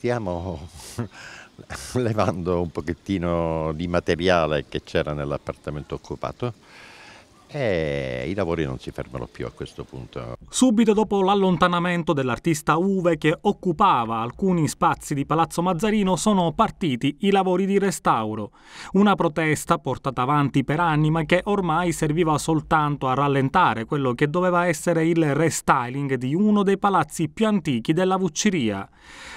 stiamo levando un pochettino di materiale che c'era nell'appartamento occupato e i lavori non si fermano più a questo punto. Subito dopo l'allontanamento dell'artista Uve che occupava alcuni spazi di Palazzo Mazzarino sono partiti i lavori di restauro, una protesta portata avanti per anni ma che ormai serviva soltanto a rallentare quello che doveva essere il restyling di uno dei palazzi più antichi della Vucciria.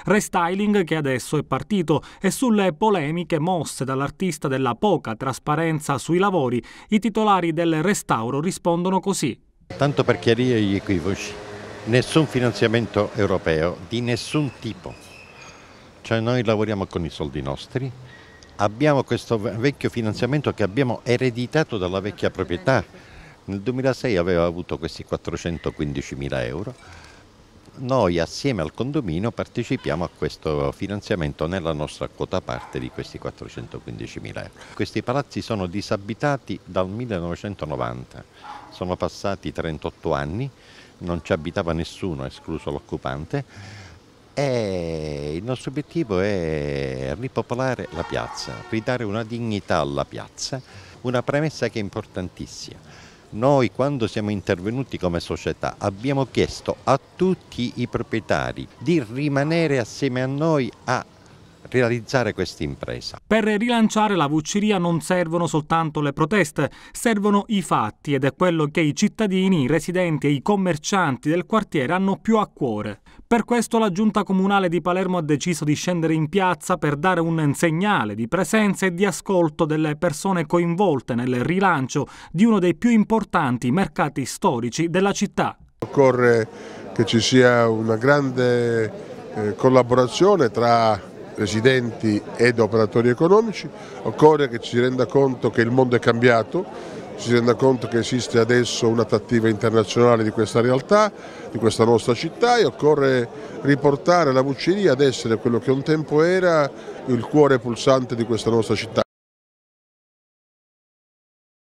Restyling che adesso è partito e sulle polemiche mosse dall'artista della poca trasparenza sui lavori, i titolari del restauro rispondono così. Tanto per chiarire gli equivoci, nessun finanziamento europeo di nessun tipo. Cioè noi lavoriamo con i soldi nostri, abbiamo questo vecchio finanziamento che abbiamo ereditato dalla vecchia proprietà. Nel 2006 aveva avuto questi 415 mila euro, noi assieme al condominio partecipiamo a questo finanziamento nella nostra quota parte di questi 415 mila euro. Questi palazzi sono disabitati dal 1990, sono passati 38 anni, non ci abitava nessuno escluso l'occupante e il nostro obiettivo è ripopolare la piazza, ridare una dignità alla piazza, una premessa che è importantissima noi quando siamo intervenuti come società abbiamo chiesto a tutti i proprietari di rimanere assieme a noi a realizzare questa impresa. Per rilanciare la Vucciria non servono soltanto le proteste, servono i fatti ed è quello che i cittadini, i residenti e i commercianti del quartiere hanno più a cuore. Per questo la Giunta Comunale di Palermo ha deciso di scendere in piazza per dare un segnale di presenza e di ascolto delle persone coinvolte nel rilancio di uno dei più importanti mercati storici della città. Occorre che ci sia una grande eh, collaborazione tra residenti ed operatori economici, occorre che ci si renda conto che il mondo è cambiato, ci si renda conto che esiste adesso un'attattiva internazionale di questa realtà, di questa nostra città e occorre riportare la Vucceria ad essere quello che un tempo era il cuore pulsante di questa nostra città.